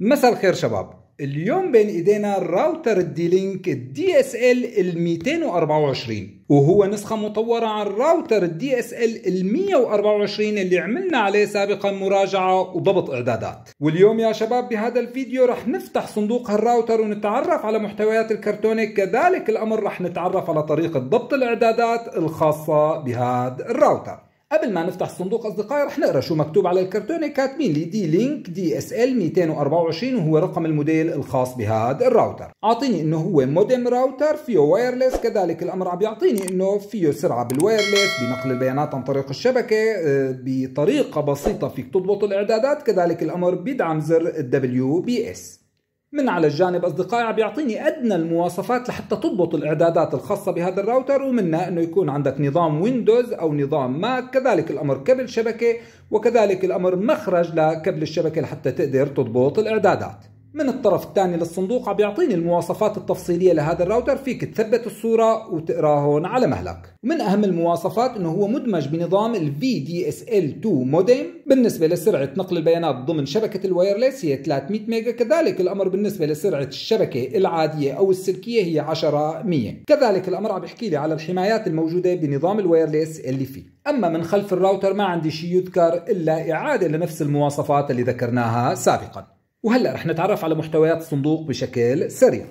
مساء الخير شباب اليوم بين ايدينا راوتر الدي لينك الدي اس ال ال 224 وهو نسخه مطوره عن راوتر الدي اس ال 124 اللي عملنا عليه سابقا مراجعه وضبط اعدادات واليوم يا شباب بهذا الفيديو رح نفتح صندوق هالراوتر ونتعرف على محتويات الكرتونه كذلك الامر رح نتعرف على طريقه ضبط الاعدادات الخاصه بهذا الراوتر قبل ما نفتح الصندوق اصدقائي رح نقرا شو مكتوب على الكرتونه كاتبين لي دي لينك دي اس ال 224 وهو رقم الموديل الخاص بهذا الراوتر اعطيني انه هو مودم راوتر فيه وايرلس كذلك الامر عم بيعطيني انه فيه سرعه بالوايرلس بنقل البيانات عن طريق الشبكه آه، بطريقه بسيطه فيك تضبط الاعدادات كذلك الامر بيدعم زر الدبليو بي اس من على الجانب أصدقائي عم بيعطيني أدنى المواصفات لحتى تضبط الإعدادات الخاصة بهذا الراوتر ومنها أنه يكون عندك نظام ويندوز أو نظام ماك كذلك الأمر كبل شبكة وكذلك الأمر مخرج لكبل الشبكة لحتى تقدر تضبط الإعدادات من الطرف الثاني للصندوق عم بيعطيني المواصفات التفصيلية لهذا الراوتر فيك تثبت الصورة وتقراها هون على مهلك ومن أهم المواصفات أنه هو مدمج بنظام ال VDSL2 موديم بالنسبة لسرعة نقل البيانات ضمن شبكة الوايرلس هي 300 ميجا كذلك الأمر بالنسبة لسرعة الشبكة العادية أو السلكية هي 10 100 كذلك الأمر عم بيحكي لي على الحمايات الموجودة بنظام الوايرلس اللي فيه أما من خلف الراوتر ما عندي شيء يذكر إلا إعادة لنفس المواصفات اللي ذكرناها سابقاً وهلا رح نتعرف على محتويات الصندوق بشكل سريع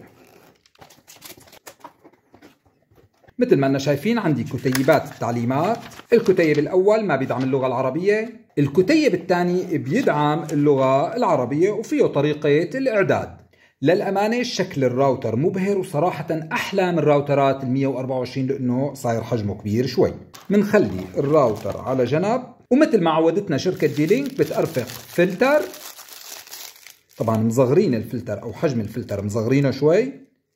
مثل ما انا شايفين عندي كتيبات التعليمات الكتيب الاول ما بيدعم اللغه العربيه الكتيب الثاني بيدعم اللغه العربيه وفيه طريقه الاعداد للأمانة شكل الراوتر مبهر وصراحة أحلى من راوترات ال 124 لأنه صاير حجمه كبير شوي بنخلي الراوتر على جنب ومثل ما عودتنا شركة دي لينك بتأرفق فلتر طبعا مصغرين الفلتر او حجم الفلتر مصغرينه شوي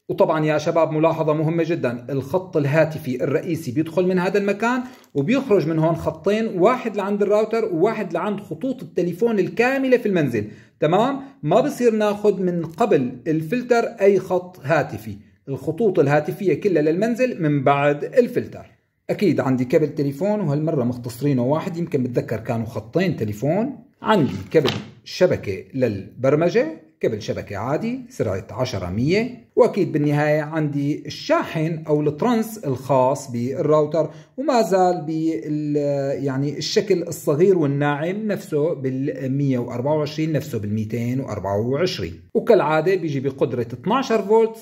وطبعا يا شباب ملاحظة مهمة جدا الخط الهاتفي الرئيسي بيدخل من هذا المكان وبيخرج من هون خطين واحد لعند الراوتر وواحد لعند خطوط التليفون الكاملة في المنزل تمام ما بصير ناخذ من قبل الفلتر اي خط هاتفي الخطوط الهاتفية كلها للمنزل من بعد الفلتر اكيد عندي كابل تليفون وهالمرة مختصرينه واحد يمكن بتذكر كانوا خطين تليفون عندي كابل شبكة للبرمجة قبل شبكة عادي سرعة 10 100 وأكيد بالنهاية عندي الشاحن أو الترانس الخاص بالراوتر وما زال بال يعني الشكل الصغير والناعم نفسه بال 124 نفسه بال 224 وكالعادة بيجي بقدرة 12 فولت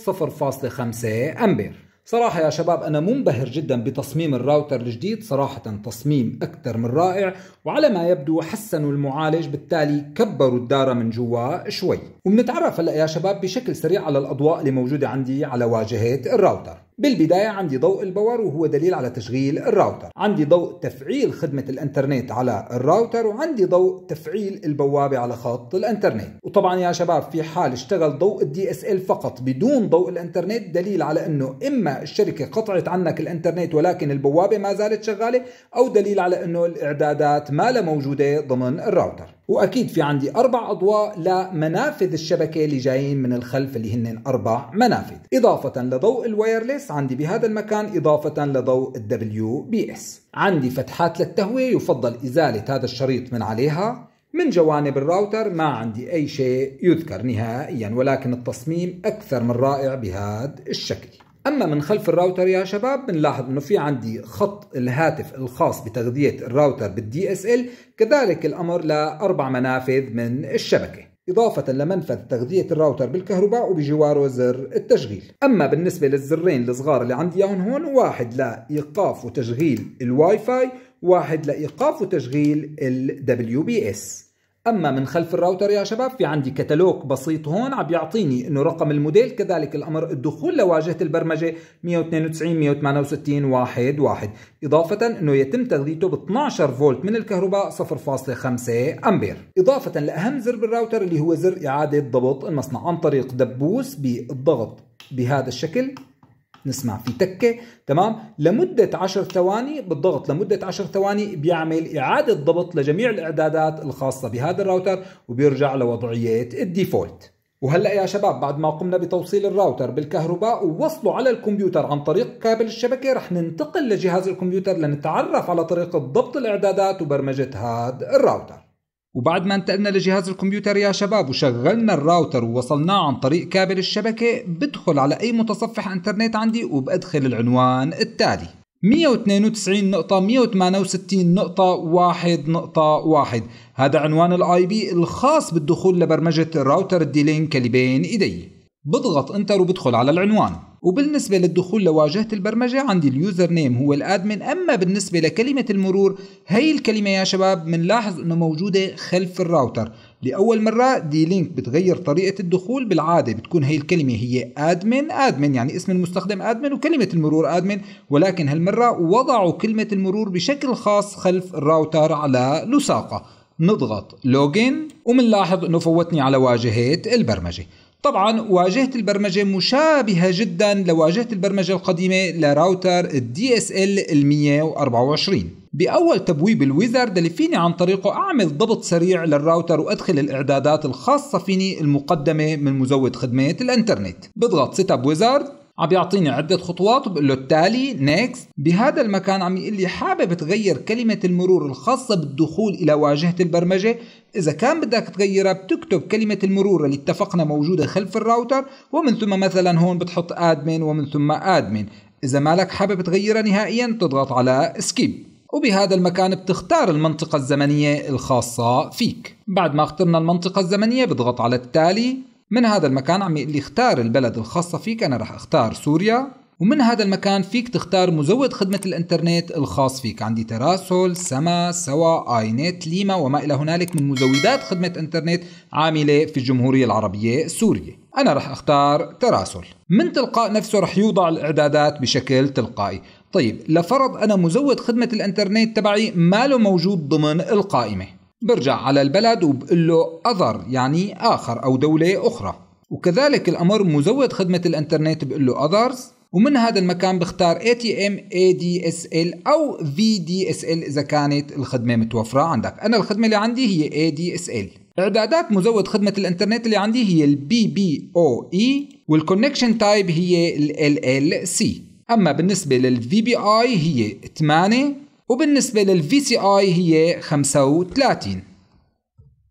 0.5 أمبير صراحة يا شباب أنا منبهر جدا بتصميم الراوتر الجديد صراحة تصميم أكثر من رائع وعلى ما يبدو حسنوا المعالج بالتالي كبروا الدارة من جوا شوي وبنتعرف هلأ يا شباب بشكل سريع على الأضواء اللي موجودة عندي على واجهة الراوتر بالبداية عندي ضوء الباور وهو دليل على تشغيل الراوتر عندي ضوء تفعيل خدمة الانترنت على الراوتر وعندي ضوء تفعيل البوابة على خط الانترنت وطبعا يا شباب في حال اشتغل ضوء الدي اس ال فقط بدون ضوء الانترنت دليل على انه اما الشركة قطعت عنك الانترنت ولكن البوابة ما زالت شغالة او دليل على انه الاعدادات ما لا موجودة ضمن الراوتر واكيد في عندي اربع اضواء لمنافذ الشبكه اللي جايين من الخلف اللي هن اربع منافذ اضافه لضوء الوايرلس عندي بهذا المكان اضافه لضوء الدبليو بي اس عندي فتحات للتهويه يفضل ازاله هذا الشريط من عليها من جوانب الراوتر ما عندي أي شيء يذكر نهائيا ولكن التصميم أكثر من رائع بهذا الشكل اما من خلف الراوتر يا شباب بنلاحظ انه في عندي خط الهاتف الخاص بتغذيه الراوتر بالدي اس ال كذلك الامر لاربع منافذ من الشبكه إضافة لمنفذ تغذية الراوتر بالكهرباء وبجواره زر التشغيل أما بالنسبة للزرين الصغار اللي عندي إياهم هون واحد لإيقاف وتشغيل الواي فاي واحد لإيقاف وتشغيل ال WBS اما من خلف الراوتر يا شباب في عندي كتالوج بسيط هون عم بيعطيني انه رقم الموديل كذلك الامر الدخول لواجهه البرمجه 192 168 واحد واحد اضافه انه يتم تغذيته ب 12 فولت من الكهرباء 0.5 امبير اضافه لاهم زر بالراوتر اللي هو زر اعاده ضبط المصنع عن طريق دبوس بالضغط بهذا الشكل نسمع في تكة تمام لمدة عشر ثواني بالضغط لمدة عشر ثواني بيعمل إعادة ضبط لجميع الإعدادات الخاصة بهذا الراوتر وبيرجع لوضعية الديفولت وهلا يا شباب بعد ما قمنا بتوصيل الراوتر بالكهرباء ووصله على الكمبيوتر عن طريق كابل الشبكه رح ننتقل لجهاز الكمبيوتر لنتعرف على طريقه ضبط الاعدادات وبرمجه هذا الراوتر وبعد ما انتقلنا لجهاز الكمبيوتر يا شباب وشغلنا الراوتر ووصلناه عن طريق كابل الشبكة بدخل على أي متصفح انترنت عندي وبأدخل العنوان التالي 192 نقطة 168 نقطة 1 نقطة 1 هذا عنوان الاي بي الخاص بالدخول لبرمجة الراوتر الديلينك اللي بين ايدي بضغط انتر وبدخل على العنوان وبالنسبة للدخول لواجهة البرمجة عندي اليوزر نيم هو الادمن اما بالنسبة لكلمة المرور هي الكلمة يا شباب بنلاحظ انه موجودة خلف الراوتر لأول مرة دي لينك بتغير طريقة الدخول بالعادة بتكون هي الكلمة هي ادمن ادمن يعني اسم المستخدم ادمن وكلمة المرور ادمن ولكن هالمرة وضعوا كلمة المرور بشكل خاص خلف الراوتر على لصاقة نضغط لوجين ومنلاحظ انه فوتني على واجهة البرمجة طبعا واجهة البرمجة مشابهة جدا لواجهة البرمجة القديمة لراوتر dsl 124 بأول تبويب الويزارد اللي فيني عن طريقه أعمل ضبط سريع للراوتر وأدخل الإعدادات الخاصة فيني المقدمة من مزود خدمة الإنترنت بضغط سيت اب عم بيعطيني عدة خطوات وبقول له التالي نيكست بهذا المكان عم يقول لي حابب تغير كلمة المرور الخاصة بالدخول إلى واجهة البرمجة إذا كان بدك تغيرها بتكتب كلمة المرور اللي اتفقنا موجودة خلف الراوتر ومن ثم مثلا هون بتحط آدمين ومن ثم آدمين إذا مالك حابب تغيرها نهائيا بتضغط على سكيب وبهذا المكان بتختار المنطقة الزمنية الخاصة فيك بعد ما اخترنا المنطقة الزمنية بضغط على التالي من هذا المكان عم يقول لي اختار البلد الخاصة فيك أنا رح اختار سوريا ومن هذا المكان فيك تختار مزود خدمة الإنترنت الخاص فيك عندي تراسل، سما، سوا، آي نت، ليما وما إلى هنالك من مزودات خدمة إنترنت عاملة في الجمهورية العربية السورية أنا رح أختار تراسل من تلقاء نفسه رح يوضع الإعدادات بشكل تلقائي طيب لفرض أنا مزود خدمة الإنترنت تبعي ما له موجود ضمن القائمة برجع على البلد وبقول له أذر يعني آخر أو دولة أخرى وكذلك الأمر مزود خدمة الإنترنت بقول له Others ومن هذا المكان بختار ATM ADSL أو VDSL إذا كانت الخدمة متوفرة عندك أنا الخدمة اللي عندي هي ADSL اعدادات مزود خدمه الانترنت اللي عندي هي البي بي او اي والكونكشن تايب هي ال ال سي اما بالنسبه للفي بي اي هي 8 وبالنسبة للفي سي اي هي 35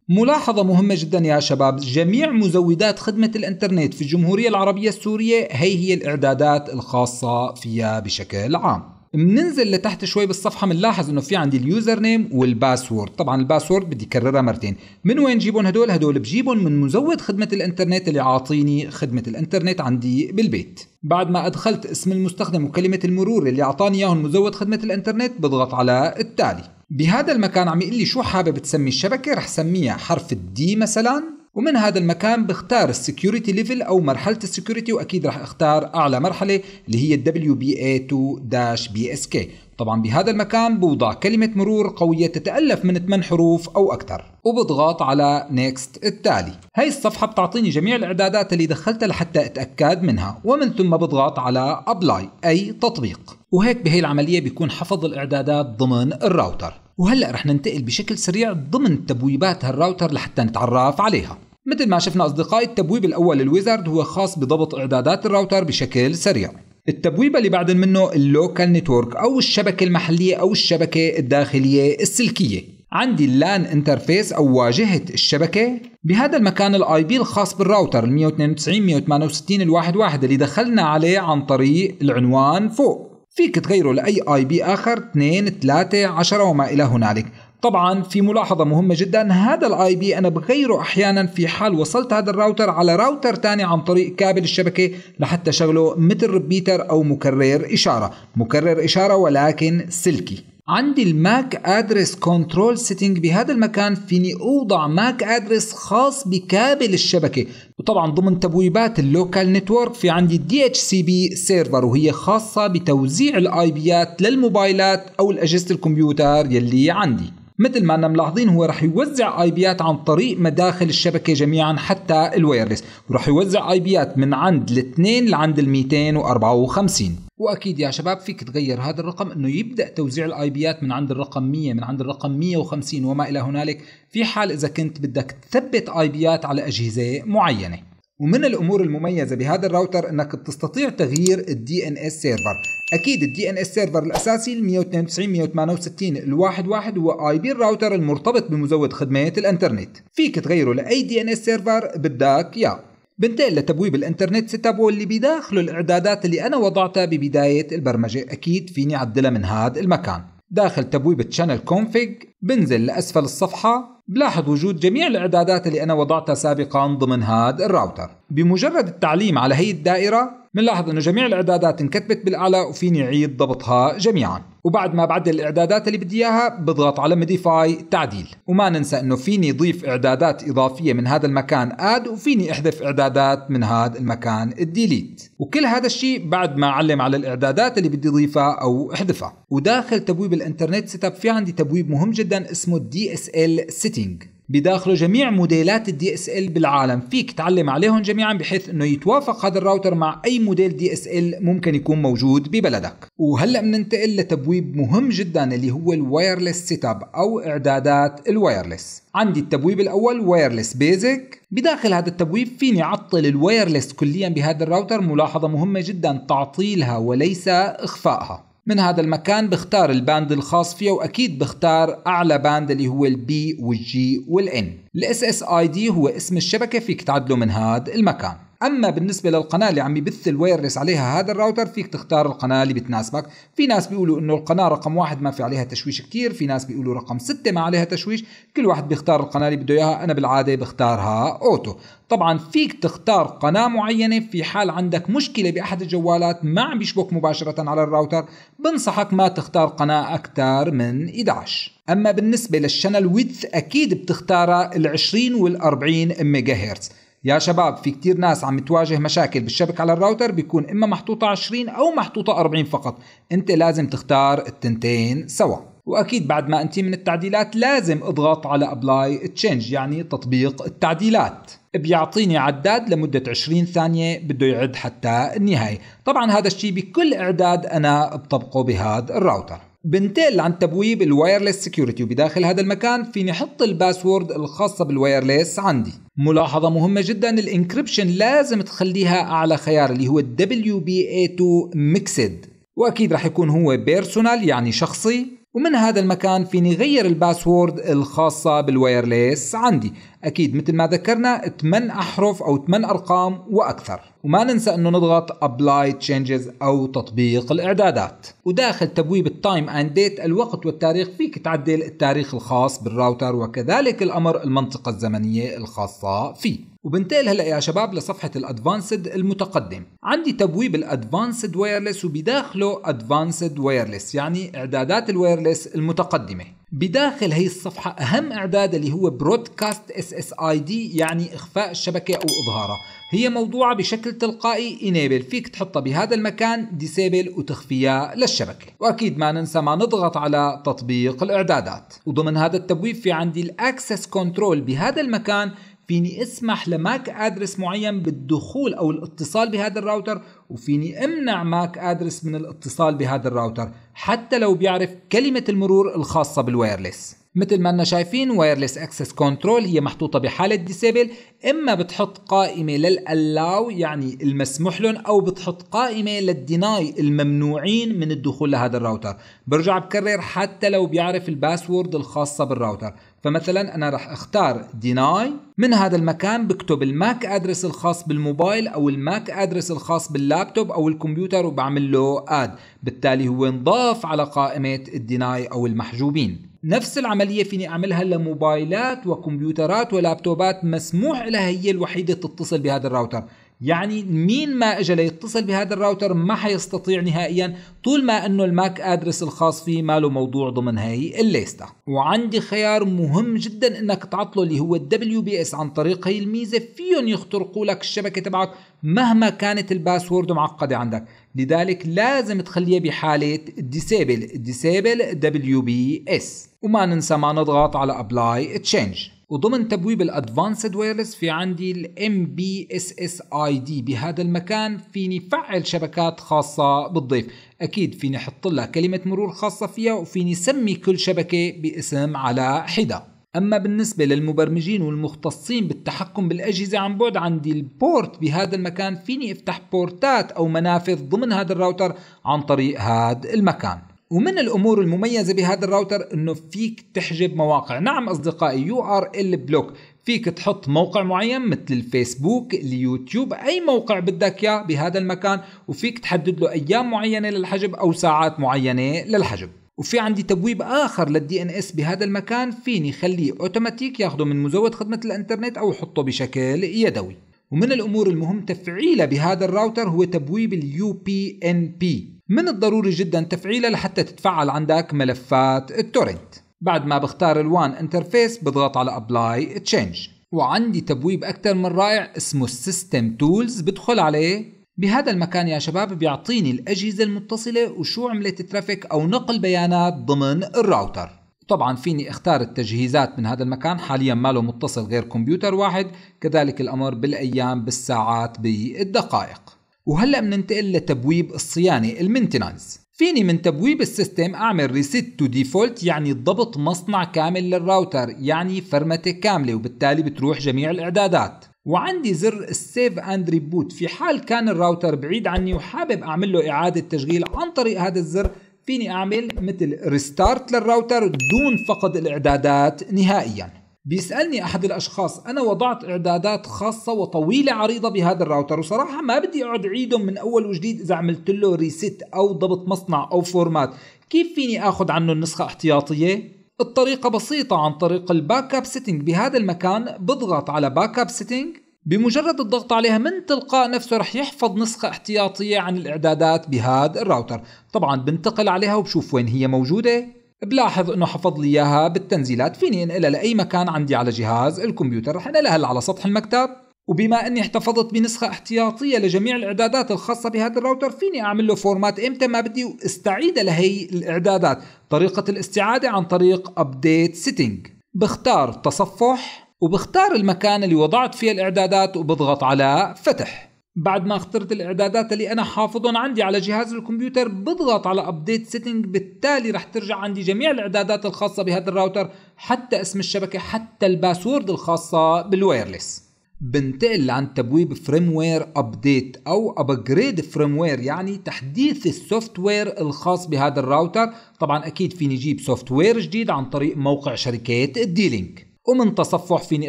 ملاحظة مهمة جدا يا شباب جميع مزودات خدمة الانترنت في الجمهورية العربية السورية هي هي الإعدادات الخاصة فيها بشكل عام بننزل لتحت شوي بالصفحه بنلاحظ انه في عندي اليوزر نيم والباسورد طبعا الباسورد بدي كررها مرتين من وين جيبهم هدول هدول بجيبهم من مزود خدمه الانترنت اللي عاطيني خدمه الانترنت عندي بالبيت بعد ما ادخلت اسم المستخدم وكلمه المرور اللي اعطاني اياهم مزود خدمه الانترنت بضغط على التالي بهذا المكان عم يقول لي شو حابب تسمي الشبكه رح سميها حرف الدي مثلا ومن هذا المكان بختار السكيورتي ليفل او مرحله السكيورتي واكيد راح اختار اعلى مرحله اللي هي WBA2-BSK طبعا بهذا المكان بوضع كلمة مرور قوية تتألف من 8 حروف أو أكثر وبضغط على نيكست التالي هاي الصفحة بتعطيني جميع الإعدادات اللي دخلتها لحتى أتأكد منها ومن ثم بضغط على أبلاي أي تطبيق وهيك بهي العملية بيكون حفظ الإعدادات ضمن الراوتر وهلأ رح ننتقل بشكل سريع ضمن تبويبات هالراوتر لحتى نتعرف عليها مثل ما شفنا أصدقائي التبويب الأول للويزرد هو خاص بضبط إعدادات الراوتر بشكل سريع التبويبة اللي بعد منه اللوكال نتورك أو الشبكة المحلية أو الشبكة الداخلية السلكية عندي اللان انترفيس او واجهه الشبكه بهذا المكان الاي بي الخاص بالراوتر 192 168 الواحد واحد اللي دخلنا عليه عن طريق العنوان فوق فيك تغيره لاي اي بي اخر 2 3 10 وما الى هنالك طبعا في ملاحظة مهمة جدا هذا الاي بي انا بغيره احيانا في حال وصلت هذا الراوتر على راوتر تاني عن طريق كابل الشبكة لحتى شغله مثل ريبيتر او مكرر اشارة مكرر اشارة ولكن سلكي عندي الماك ادرس كنترول سيتنج بهذا المكان فيني اوضع ماك ادرس خاص بكابل الشبكه وطبعا ضمن تبويبات اللوكال نتورك في عندي الدي اتش سي بي سيرفر وهي خاصه بتوزيع الاي بيات للموبايلات او الاجهزه الكمبيوتر يلي عندي مثل ما أنا ملاحظين هو رح يوزع اي بيات عن طريق مداخل الشبكه جميعا حتى الوايرلس ورح يوزع اي بيات من عند الاثنين لعند ال 254 واكيد يا شباب فيك تغير هذا الرقم انه يبدا توزيع الاي بيات من عند الرقم 100 من عند الرقم 150 وما الى هنالك في حال اذا كنت بدك تثبت اي بيات على اجهزه معينه ومن الامور المميزه بهذا الراوتر انك بتستطيع تغيير الدي ان اس سيرفر اكيد الدي ان اس سيرفر الاساسي ال 192 168 الواحد واحد هو اي بي الراوتر المرتبط بمزود خدمات الانترنت فيك تغيره لاي دي ان اس سيرفر بدك يا بنتقل لتبويب الانترنت سيت اب واللي بداخله الاعدادات اللي انا وضعتها ببدايه البرمجه اكيد فيني اعدلها من هذا المكان داخل تبويبة Channel Config بنزل لأسفل الصفحة بلاحظ وجود جميع الإعدادات اللي أنا وضعتها سابقا ضمن هذا الراوتر بمجرد التعليم على هي الدائرة بنلاحظ انه جميع الاعدادات انكتبت بالاعلى وفيني اعيد ضبطها جميعا وبعد ما بعدل الاعدادات اللي بدي اياها بضغط على موديفاي تعديل وما ننسى انه فيني اضيف اعدادات اضافيه من هذا المكان اد وفيني احذف اعدادات من هذا المكان الديليت وكل هذا الشيء بعد ما اعلم على الاعدادات اللي بدي اضيفها او احذفها وداخل تبويب الانترنت سيت اب في عندي تبويب مهم جدا اسمه الدي اس ال سيتنج بداخله جميع موديلات الدي اس ال بالعالم فيك تعلم عليهم جميعا بحيث انه يتوافق هذا الراوتر مع اي موديل دي اس ال ممكن يكون موجود ببلدك وهلا بننتقل لتبويب مهم جدا اللي هو الوايرلس سيت اب او اعدادات الوايرلس عندي التبويب الاول وايرلس بيزك بداخل هذا التبويب فيني اعطل الوايرلس كليا بهذا الراوتر ملاحظه مهمه جدا تعطيلها وليس اخفائها من هذا المكان بختار الباند الخاص فيه واكيد بختار اعلى باند اللي هو البي والجي والان الاس اس اي دي هو اسم الشبكه فيك تعدله من هذا المكان اما بالنسبه للقناه اللي عم يبث الوايرلس عليها هذا الراوتر فيك تختار القناه اللي بتناسبك في ناس بيقولوا انه القناه رقم واحد ما في عليها تشويش كتير في ناس بيقولوا رقم ستة ما عليها تشويش كل واحد بيختار القناه اللي بده اياها انا بالعاده بختارها اوتو طبعا فيك تختار قناه معينه في حال عندك مشكله باحد الجوالات ما عم بيشبك مباشره على الراوتر بنصحك ما تختار قناه اكثر من 11 اما بالنسبه للشانل ويدث اكيد بتختارها ال 20 وال 40 ميجا هرتز يا شباب في كتير ناس عم تواجه مشاكل بالشبكة على الراوتر بيكون اما محطوطة 20 او محطوطة 40 فقط انت لازم تختار التنتين سوا واكيد بعد ما انتهي من التعديلات لازم اضغط على ابلاي تشينج يعني تطبيق التعديلات بيعطيني عداد لمدة 20 ثانية بده يعد حتى النهاية طبعا هذا الشيء بكل إعداد أنا بطبقه بهذا الراوتر بنتقل عن تبويب الوايرلس سكيورتي وبداخل هذا المكان فيني احط الباسورد الخاصة بالوايرلس عندي ملاحظة مهمة جدا الانكريبشن لازم تخليها أعلى خيار اللي هو WBA2 Mixed وأكيد رح يكون هو بيرسونال يعني شخصي ومن هذا المكان فيني غير الباسورد الخاصة بالوايرليس عندي أكيد مثل ما ذكرنا 8 أحرف أو 8 أرقام وأكثر وما ننسى أنه نضغط Apply Changes أو تطبيق الإعدادات وداخل تبويب التايم أند ديت الوقت والتاريخ فيك تعدل التاريخ الخاص بالراوتر وكذلك الأمر المنطقة الزمنية الخاصة فيه وبنتقل هلا يا شباب لصفحه الادفانسد المتقدم عندي تبويب الادفانسد وايرلس وبداخله ادفانسد وايرلس يعني اعدادات الوايرلس المتقدمه بداخل هي الصفحة أهم إعداد اللي هو برودكاست اس اس اي دي يعني إخفاء الشبكة أو إظهارها هي موضوعة بشكل تلقائي انيبل فيك تحطها بهذا المكان ديسيبل وتخفيها للشبكة وأكيد ما ننسى ما نضغط على تطبيق الإعدادات وضمن هذا التبويب في عندي الأكسس كنترول بهذا المكان فيني اسمح لماك ادرس معين بالدخول او الاتصال بهذا الراوتر وفيني امنع ماك ادرس من الاتصال بهذا الراوتر حتى لو بيعرف كلمة المرور الخاصة بالوايرلس مثل ما انا شايفين وايرلس اكسس كنترول هي محطوطة بحالة ديسيبل اما بتحط قائمة للالاو يعني المسموح لهم او بتحط قائمة للديناي الممنوعين من الدخول لهذا الراوتر برجع بكرر حتى لو بيعرف الباسورد الخاصة بالراوتر فمثلا انا راح اختار ديناي من هذا المكان بكتب الماك ادرس الخاص بالموبايل او الماك ادرس الخاص باللابتوب او الكمبيوتر وبعمل له اد بالتالي هو انضاف على قائمه الديناي او المحجوبين نفس العملية فيني أعملها لموبايلات وكمبيوترات ولابتوبات مسموح لها هي الوحيدة تتصل بهذا الراوتر يعني مين ما اجى ليتصل بهذا الراوتر ما حيستطيع نهائيا طول ما انه الماك ادرس الخاص فيه ما له موضوع ضمن هاي الليسته وعندي خيار مهم جدا انك تعطله اللي هو الدبليو بي اس عن طريق هي الميزه فيهم يخترقوا لك الشبكه تبعك مهما كانت الباسورد معقده عندك لذلك لازم تخليه بحاله ديسيبل ديسيبل دبليو بي اس وما ننسى ما نضغط على ابلاي تشينج وضمن تبويب الادفانسد وايرلس في عندي الام بي اس اس اي دي بهذا المكان فيني فعل شبكات خاصة بالضيف اكيد فيني احط لها كلمة مرور خاصة فيها وفيني سمي كل شبكة باسم على حدة أما بالنسبة للمبرمجين والمختصين بالتحكم بالأجهزة عن بعد عندي البورت بهذا المكان فيني افتح بورتات أو منافذ ضمن هذا الراوتر عن طريق هذا المكان ومن الامور المميزه بهذا الراوتر انه فيك تحجب مواقع نعم اصدقائي يو ار ال بلوك فيك تحط موقع معين مثل الفيسبوك اليوتيوب اي موقع بدك اياه بهذا المكان وفيك تحدد له ايام معينه للحجب او ساعات معينه للحجب وفي عندي تبويب اخر للدي ان اس بهذا المكان فيني خليه اوتوماتيك ياخده من مزود خدمه الانترنت او يحطه بشكل يدوي ومن الامور المهم تفعيلها بهذا الراوتر هو تبويب اليو بي ان بي من الضروري جدا تفعيلها لحتى تتفعل عندك ملفات التورنت بعد ما بختار الوان انترفيس بضغط على ابلاي تشينج وعندي تبويب اكثر من رائع اسمه السيستم تولز بدخل عليه بهذا المكان يا شباب بيعطيني الأجهزة المتصلة وشو عملت ترافيك أو نقل بيانات ضمن الراوتر طبعا فيني اختار التجهيزات من هذا المكان حاليا ما له متصل غير كمبيوتر واحد كذلك الأمر بالأيام بالساعات بالدقائق وهلا بننتقل لتبويب الصيانه المينتنانس فيني من تبويب السيستم اعمل ريست تو ديفولت يعني ضبط مصنع كامل للراوتر يعني فرمته كامله وبالتالي بتروح جميع الاعدادات وعندي زر السيف اند ريبوت في حال كان الراوتر بعيد عني وحابب اعمل له اعاده تشغيل عن طريق هذا الزر فيني اعمل مثل ريستارت للراوتر دون فقد الاعدادات نهائيا بيسألني أحد الأشخاص أنا وضعت إعدادات خاصة وطويلة عريضة بهذا الراوتر وصراحة ما بدي أقعد عيدهم من أول وجديد إذا عملت له ريست أو ضبط مصنع أو فورمات كيف فيني أخذ عنه النسخة احتياطية؟ الطريقة بسيطة عن طريق الباك اب سيتنج بهذا المكان بضغط على باك اب سيتنج بمجرد الضغط عليها من تلقاء نفسه رح يحفظ نسخة احتياطية عن الإعدادات بهذا الراوتر طبعا بنتقل عليها وبشوف وين هي موجودة بلاحظ انه حفظ لي اياها بالتنزيلات فيني انقلها لاي مكان عندي على جهاز الكمبيوتر رح انقلها هلا على سطح المكتب وبما اني احتفظت بنسخة احتياطية لجميع الاعدادات الخاصة بهذا الراوتر فيني اعمل له فورمات امتى ما بدي واستعيد لهي الاعدادات طريقة الاستعادة عن طريق ابديت سيتنج بختار تصفح وبختار المكان اللي وضعت فيه الاعدادات وبضغط على فتح بعد ما اخترت الاعدادات اللي انا حافظهم عندي على جهاز الكمبيوتر بضغط على ابديت سيتنج بالتالي رح ترجع عندي جميع الاعدادات الخاصه بهذا الراوتر حتى اسم الشبكه حتى الباسورد الخاصه بالوايرلس بنتقل عن تبويب فريم وير ابديت او ابجريد فريم وير يعني تحديث السوفت وير الخاص بهذا الراوتر طبعا اكيد فيني اجيب سوفت وير جديد عن طريق موقع شركه الديلينك ومن تصفح فيني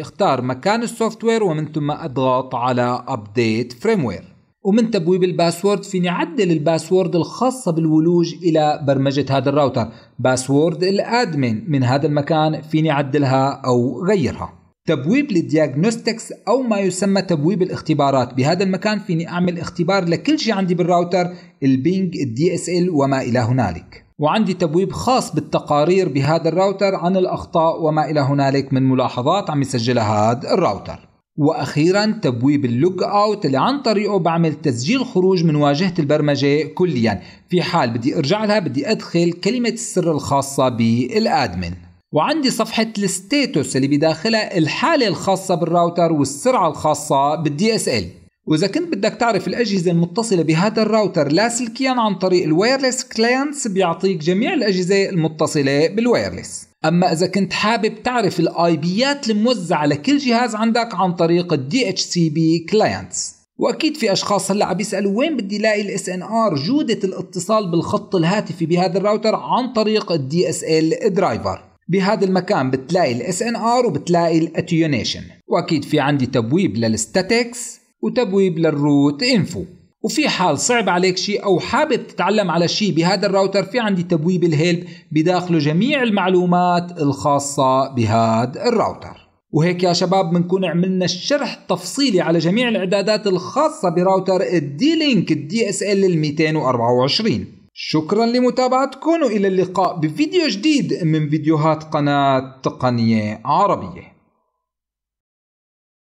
اختار مكان السوفت وير ومن ثم اضغط على ابديت فريم وير ومن تبويب الباسورد فيني عدل الباسورد الخاصة بالولوج إلى برمجة هذا الراوتر باسورد الادمن من هذا المكان فيني عدلها أو غيرها تبويب للدياجنوستكس أو ما يسمى تبويب الاختبارات بهذا المكان فيني أعمل اختبار لكل شيء عندي بالراوتر البينج الدي اس ال وما إلى هنالك وعندي تبويب خاص بالتقارير بهذا الراوتر عن الأخطاء وما إلى هنالك من ملاحظات عم يسجلها هذا الراوتر واخيرا تبويب اللوج اوت اللي عن طريقه بعمل تسجيل خروج من واجهه البرمجه كليا في حال بدي ارجع لها بدي ادخل كلمه السر الخاصه بالادمن وعندي صفحة الستاتوس اللي بداخلها الحالة الخاصة بالراوتر والسرعة الخاصة بالدي اس ال وإذا كنت بدك تعرف الأجهزة المتصلة بهذا الراوتر لاسلكيا عن طريق الوايرلس كلاينتس بيعطيك جميع الأجهزة المتصلة بالوايرلس أما إذا كنت حابب تعرف الآي بيات الموزعة لكل جهاز عندك عن طريق الدي اتش سي بي كلاينتس واكيد في اشخاص هلا عم بيسالوا وين بدي الاقي الاس ان ار جوده الاتصال بالخط الهاتفي بهذا الراوتر عن طريق الدي اس ال درايفر بهذا المكان بتلاقي الاس ان ار وبتلاقي الاتيونيشن واكيد في عندي تبويب للستاتكس وتبويب للروت انفو وفي حال صعب عليك شيء او حابب تتعلم على شيء بهذا الراوتر في عندي تبويب الهيلب بداخله جميع المعلومات الخاصة بهذا الراوتر وهيك يا شباب بنكون عملنا الشرح التفصيلي على جميع الاعدادات الخاصة براوتر الدي لينك الدي اس ال 224 شكرا لمتابعتكم والى اللقاء بفيديو جديد من فيديوهات قناة تقنية عربية